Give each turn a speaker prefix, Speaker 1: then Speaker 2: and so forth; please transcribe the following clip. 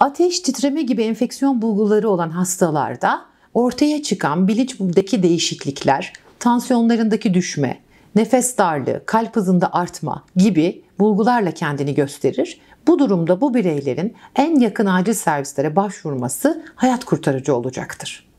Speaker 1: Ateş, titreme gibi enfeksiyon bulguları olan hastalarda ortaya çıkan bilinçdeki değişiklikler, tansiyonlarındaki düşme, nefes darlığı, kalp hızında artma gibi bulgularla kendini gösterir. Bu durumda bu bireylerin en yakın acil servislere başvurması hayat kurtarıcı olacaktır.